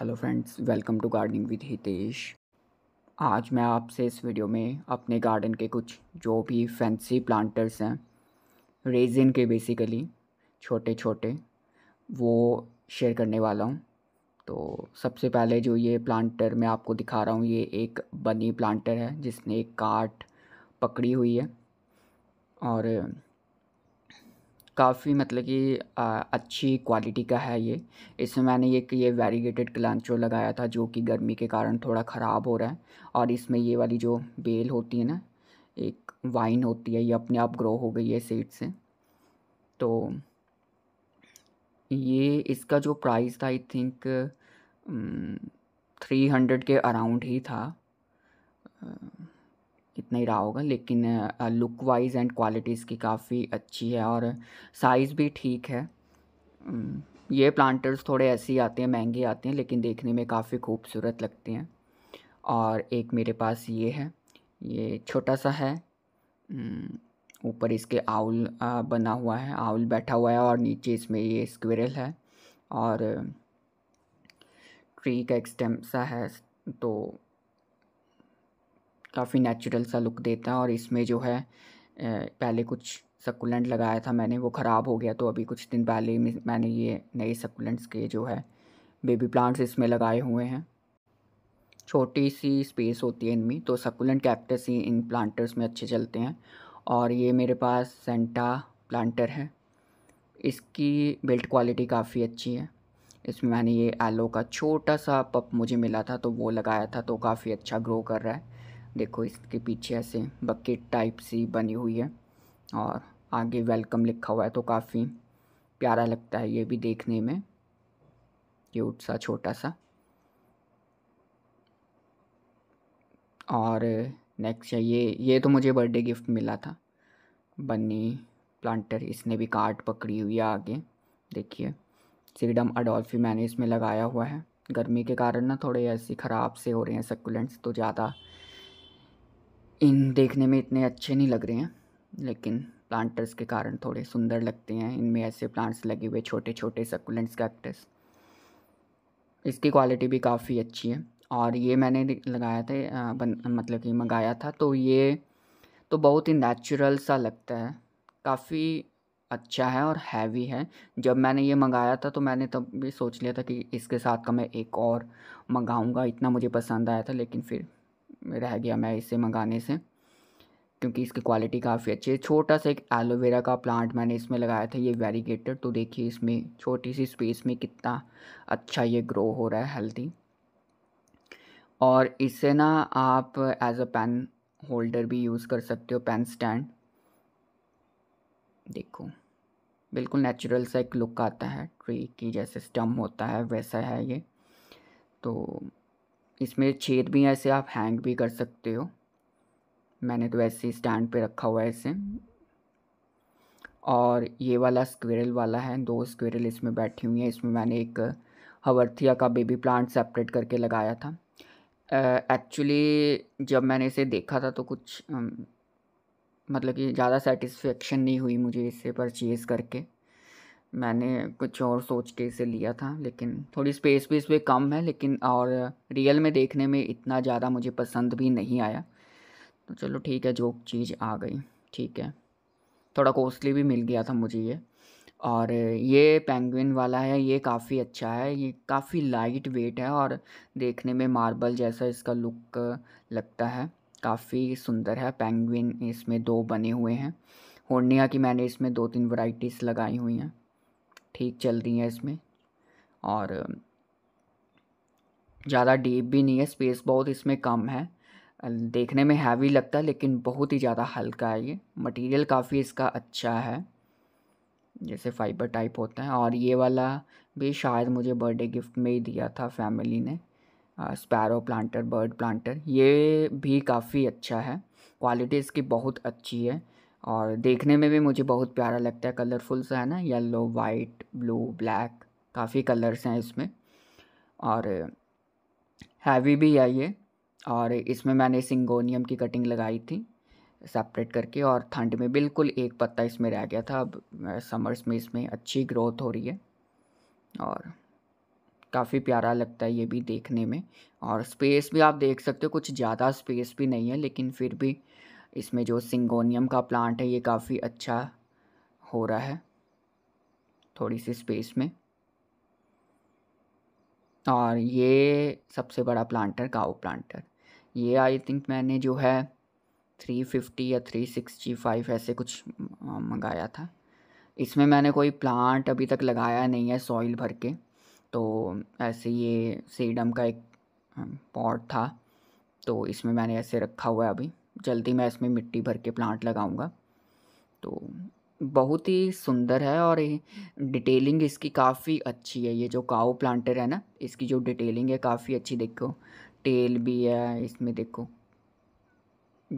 hello friends welcome to gardening with Hitesh आज मैं आपसे इस वीडियो में अपने गार्डन के कुछ जो भी फैंसी प्लांटर्स हैं रेजिन के बेसिकली छोटे छोटे वो शेयर करने वाला हूँ तो सबसे पहले जो ये प्लांटर मैं आपको दिखा रहा हूँ ये एक बनी प्लांटर है जिसने एक काट पकड़ी हुई है और काफ़ी मतलब कि अच्छी क्वालिटी का है ये इसमें मैंने एक ये वेरीगेटेड क्लांचो लगाया था जो कि गर्मी के कारण थोड़ा ख़राब हो रहा है और इसमें ये वाली जो बेल होती है ना एक वाइन होती है ये अपने आप ग्रो हो गई है सीड से तो ये इसका जो प्राइस था आई थिंक थ्री हंड्रेड के अराउंड ही था इतना ही रहा होगा लेकिन लुक वाइज एंड क्वालिटी इसकी काफ़ी अच्छी है और साइज़ भी ठीक है ये प्लांटर्स थोड़े ऐसे ही आते हैं महंगे आते हैं लेकिन देखने में काफ़ी खूबसूरत लगते हैं और एक मेरे पास ये है ये छोटा सा है ऊपर इसके आउल बना हुआ है आउल बैठा हुआ है और नीचे इसमें ये स्क्वेरल है और ट्री का एक सा है तो काफ़ी नेचुरल सा लुक देता है और इसमें जो है पहले कुछ सकुलेंट लगाया था मैंने वो ख़राब हो गया तो अभी कुछ दिन पहले मैंने ये नए सकुलेंट्स के जो है बेबी प्लांट्स इसमें लगाए हुए हैं छोटी सी स्पेस होती है इनमें तो सकुलेंट कैक्टस ही इन प्लांटर्स में अच्छे चलते हैं और ये मेरे पास सेंटा प्लांटर है इसकी बिल्ट क्वालिटी काफ़ी अच्छी है इसमें मैंने ये एलो का छोटा सा पप मुझे मिला था तो वो लगाया था तो काफ़ी अच्छा ग्रो कर रहा है देखो इसके पीछे ऐसे बकेट टाइप सी बनी हुई है और आगे वेलकम लिखा हुआ है तो काफ़ी प्यारा लगता है ये भी देखने में क्यूट सा छोटा सा और नेक्स्ट है ये ये तो मुझे बर्थडे गिफ्ट मिला था बनी प्लांटर इसने भी कार्ड पकड़ी हुई है आगे देखिए सीडम अडोल्फी मैंने इसमें लगाया हुआ है गर्मी के कारण ना थोड़े ऐसे ख़राब से हो रहे हैं सकुलेंट्स तो ज़्यादा इन देखने में इतने अच्छे नहीं लग रहे हैं लेकिन प्लांटर्स के कारण थोड़े सुंदर लगते हैं इनमें ऐसे प्लांट्स लगे हुए छोटे छोटे सकुलेंट्स कैक्टस इसकी क्वालिटी भी काफ़ी अच्छी है और ये मैंने लगाया था बन, मतलब कि मंगाया था तो ये तो बहुत ही नेचुरल सा लगता है काफ़ी अच्छा है और हैवी है जब मैंने ये मंगाया था तो मैंने तब भी सोच लिया था कि इसके साथ का मैं एक और मंगाऊंगा इतना मुझे पसंद आया था लेकिन फिर रह गया मैं इसे मंगाने से क्योंकि इसकी क्वालिटी काफ़ी अच्छी है छोटा सा एक एलोवेरा का प्लांट मैंने इसमें लगाया था ये वेरीगेटेड तो देखिए इसमें छोटी सी स्पेस में कितना अच्छा ये ग्रो हो रहा है हेल्दी और इससे ना आप एज अ पेन होल्डर भी यूज़ कर सकते हो पेन स्टैंड देखो बिल्कुल नेचुरल सा एक लुक आता है ट्री की जैसे स्टम होता है वैसा है ये तो इसमें छेद भी हैं ऐसे आप हैंग भी कर सकते हो मैंने तो ऐसे स्टैंड पे रखा हुआ है इसे और ये वाला स्क्वेरल वाला है दो स्क्वेरल इसमें बैठी हुई हैं इसमें मैंने एक हवर्थिया का बेबी प्लांट सेपरेट करके लगाया था एक्चुअली uh, जब मैंने इसे देखा था तो कुछ um, मतलब कि ज़्यादा सेटिस्फेक्शन नहीं हुई मुझे इसे परचेज़ करके मैंने कुछ और सोच के इसे लिया था लेकिन थोड़ी स्पेस भी इसमें कम है लेकिन और रियल में देखने में इतना ज़्यादा मुझे पसंद भी नहीं आया तो चलो ठीक है जो चीज़ आ गई ठीक है थोड़ा कॉस्टली भी मिल गया था मुझे ये और ये पेंगुइन वाला है ये काफ़ी अच्छा है ये काफ़ी लाइट वेट है और देखने में मार्बल जैसा इसका लुक लगता है काफ़ी सुंदर है पेंगुइन इसमें दो बने हुए हैं होर्निया की मैंने इसमें दो तीन वैरायटीज़ लगाई हुई हैं ठीक चल रही हैं इसमें और ज़्यादा डीप भी नहीं है स्पेस बहुत इसमें कम है देखने में हैवी लगता है लेकिन बहुत ही ज़्यादा हल्का है ये मटेरियल काफ़ी इसका अच्छा है जैसे फाइबर टाइप होता है और ये वाला भी शायद मुझे बर्थडे गिफ्ट में ही दिया था फैमिली ने स्पैरो प्लांटर बर्ड प्लांटर ये भी काफ़ी अच्छा है क्वालिटी इसकी बहुत अच्छी है और देखने में भी मुझे बहुत प्यारा लगता है कलरफुल सा है ना येलो वाइट ब्लू ब्लैक काफ़ी कलर्स हैं इसमें और हैवी भी है ये और इसमें मैंने सिंगोनियम की कटिंग लगाई थी सेपरेट करके और ठंड में बिल्कुल एक पत्ता इसमें रह गया था अब समर्स में इसमें अच्छी ग्रोथ हो रही है और काफ़ी प्यारा लगता है ये भी देखने में और स्पेस भी आप देख सकते हो कुछ ज़्यादा स्पेस भी नहीं है लेकिन फिर भी इसमें जो सिंगोनियम का प्लांट है ये काफ़ी अच्छा हो रहा है थोड़ी सी स्पेस में और ये सबसे बड़ा प्लांटर काओ प्लांटर ये आई थिंक मैंने जो है थ्री फिफ्टी या थ्री सिक्सटी फाइव ऐसे कुछ मंगाया था इसमें मैंने कोई प्लांट अभी तक लगाया नहीं है सॉइल भर के तो ऐसे ये सीडम का एक पॉट था तो इसमें मैंने ऐसे रखा हुआ है अभी जल्दी मैं इसमें मिट्टी भर के प्लांट लगाऊंगा तो बहुत ही सुंदर है और डिटेलिंग इसकी काफ़ी अच्छी है ये जो काओ प्लांटर है ना इसकी जो डिटेलिंग है काफ़ी अच्छी देखो टेल भी है इसमें देखो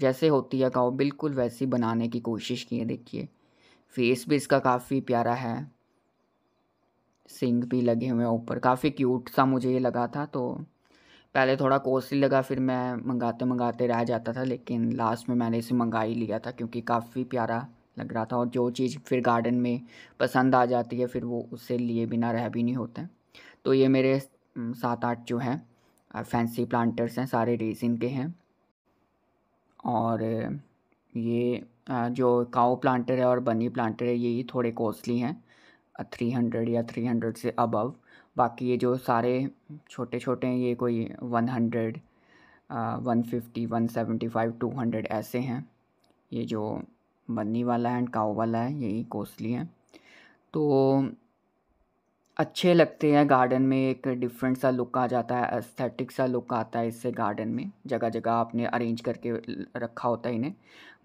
जैसे होती है काओ बिल्कुल वैसी बनाने की कोशिश की है देखिए फेस भी इसका काफ़ी प्यारा है सिंग भी लगे हुए हैं ऊपर काफ़ी क्यूट सा मुझे ये लगा था तो पहले थोड़ा कॉस्टली लगा फिर मैं मंगाते मंगाते रह जाता था लेकिन लास्ट में मैंने इसे मंगा ही लिया था क्योंकि काफ़ी प्यारा लग रहा था और जो चीज़ फिर गार्डन में पसंद आ जाती है फिर वो उससे लिए बिना रह भी नहीं होते तो ये मेरे सात आठ जो हैं फैंसी प्लांटर्स हैं सारे रेजिन के हैं और ये जो काओ प्लांटर है और बनी प्लांटर है ये थोड़े कॉस्टली हैं थ्री हंड्रेड या थ्री हंड्रेड से अबव बाकी ये जो सारे छोटे छोटे हैं ये कोई one hundred one fifty one seventy five two hundred ऐसे हैं ये जो बन्नी वाला है एंड काओ वाला है यही कॉस्टली है तो अच्छे लगते हैं गार्डन में एक डिफरेंट सा लुक आ जाता है एस्थेटिक सा लुक आता है इससे गार्डन में जगह जगह आपने अरेंज करके रखा होता है इन्हें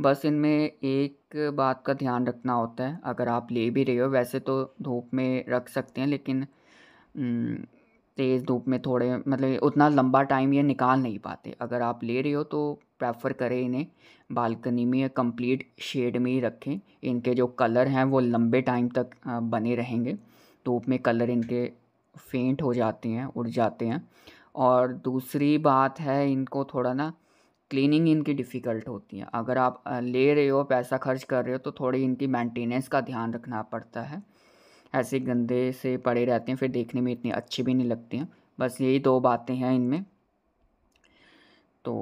बस इनमें एक बात का ध्यान रखना होता है अगर आप ले भी रहे हो वैसे तो धूप में रख सकते हैं लेकिन तेज़ धूप में थोड़े मतलब उतना लंबा टाइम ये निकाल नहीं पाते अगर आप ले रहे हो तो प्रेफर करें इन्हें बालकनी में या कंप्लीट शेड में ही रखें इनके जो कलर हैं वो लंबे टाइम तक बने रहेंगे धूप में कलर इनके फेंट हो जाते हैं उड़ जाते हैं और दूसरी बात है इनको थोड़ा ना क्लीनिंग इनकी डिफ़िकल्ट होती है अगर आप ले रहे हो पैसा खर्च कर रहे हो तो थोड़ी इनकी मेंटेनेंस का ध्यान रखना पड़ता है ऐसे गंदे से पड़े रहते हैं फिर देखने में इतनी अच्छी भी नहीं लगती हैं बस यही दो बातें हैं इनमें तो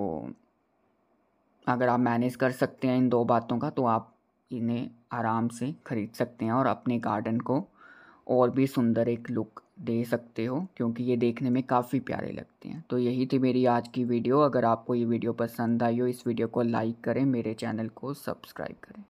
अगर आप मैनेज कर सकते हैं इन दो बातों का तो आप इन्हें आराम से खरीद सकते हैं और अपने गार्डन को और भी सुंदर एक लुक दे सकते हो क्योंकि ये देखने में काफ़ी प्यारे लगते हैं तो यही थी मेरी आज की वीडियो अगर आपको ये वीडियो पसंद आई हो इस वीडियो को लाइक करें मेरे चैनल को सब्सक्राइब करें